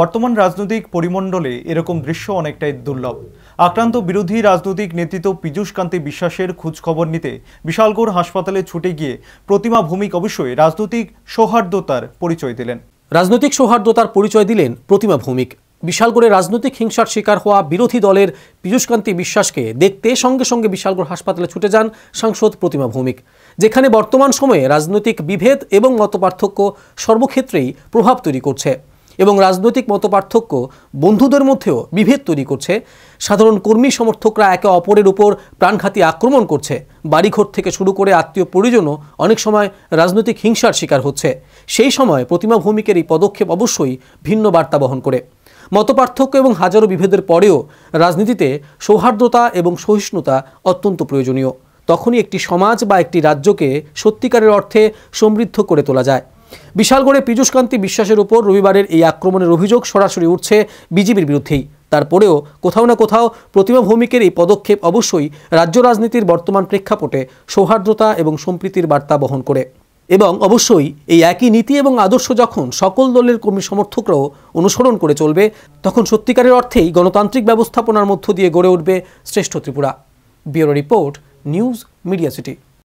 বর্তমান রাজনৈতিক পরিমণ্ডলে এরকম দৃশ্য অনেকটাই দুর্লভ আক্রান্ত বিরোধী রাজনৈতিক নেতৃত্ব পীযূষকান্তি বিশ্বাসের খোঁজখবর নিতে বিশালগড় হাসপাতালে ছুটে গিয়ে প্রতিমা ভূমিক অবশ্যই রাজনৈতিক সৌহার্দ্যতার পরিচয় দিলেন রাজনৈতিক সৌহার্দ্যতার পরিচয় দিলেন প্রতিমা ভৌমিক বিশালগড়ে রাজনৈতিক হিংসার শিকার হওয়া বিরোধী দলের পীযূষকান্তি বিশ্বাসকে দেখতে সঙ্গে সঙ্গে বিশালগড় হাসপাতালে ছুটে যান সাংসদ প্রতিমা ভৌমিক যেখানে বর্তমান সময়ে রাজনৈতিক বিভেদ এবং মতপার্থক্য সর্বক্ষেত্রেই প্রভাব তৈরি করছে এবং রাজনৈতিক মতপার্থক্য বন্ধুদের মধ্যেও বিভেদ তৈরি করছে সাধারণ কর্মী সমর্থকরা একে অপরের উপর প্রাণঘাতী আক্রমণ করছে বাড়িঘর থেকে শুরু করে আত্মীয় পরিজনও অনেক সময় রাজনৈতিক হিংসার শিকার হচ্ছে সেই সময় প্রতিমা ভৌমিকের এই পদক্ষেপ অবশ্যই ভিন্ন বার্তা বহন করে মতপার্থক্য এবং হাজারো বিভেদের পরেও রাজনীতিতে সৌহার্দ্যতা এবং সহিষ্ণুতা অত্যন্ত প্রয়োজনীয় তখনই একটি সমাজ বা একটি রাজ্যকে সত্যিকারের অর্থে সমৃদ্ধ করে তোলা যায় বিশালগড়ে পীযূষকান্তি বিশ্বাসের উপর রবিবারের এই আক্রমণের অভিযোগ সরাসরি উঠছে বিজেপির বিরুদ্ধেই তারপরেও কোথাও না কোথাও প্রতিমা ভৌমিকের এই পদক্ষেপ অবশ্যই রাজ্য রাজনীতির বর্তমান প্রেক্ষাপটে সৌহার্দ্রতা এবং সম্প্রীতির বার্তা বহন করে এবং অবশ্যই এই একই নীতি এবং আদর্শ যখন সকল দলের কর্মী সমর্থকরাও অনুসরণ করে চলবে তখন সত্যিকারের অর্থেই গণতান্ত্রিক ব্যবস্থাপনার মধ্য দিয়ে গড়ে উঠবে শ্রেষ্ঠ Tripura bureau report news media city